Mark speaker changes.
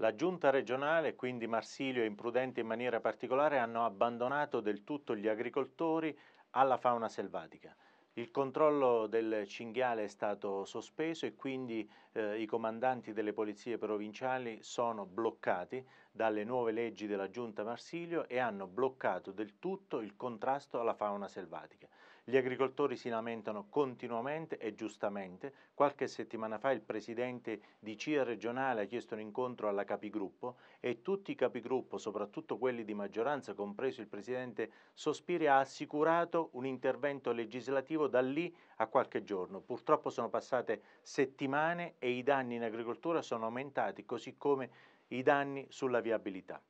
Speaker 1: La giunta regionale, quindi Marsilio e Imprudente in maniera particolare, hanno abbandonato del tutto gli agricoltori alla fauna selvatica. Il controllo del cinghiale è stato sospeso e quindi eh, i comandanti delle polizie provinciali sono bloccati dalle nuove leggi della giunta Marsilio e hanno bloccato del tutto il contrasto alla fauna selvatica. Gli agricoltori si lamentano continuamente e giustamente. Qualche settimana fa il presidente di CIA regionale ha chiesto un incontro alla capigruppo e tutti i capigruppo, soprattutto quelli di maggioranza, compreso il presidente Sospiri, ha assicurato un intervento legislativo da lì a qualche giorno. Purtroppo sono passate settimane e i danni in agricoltura sono aumentati, così come i danni sulla viabilità.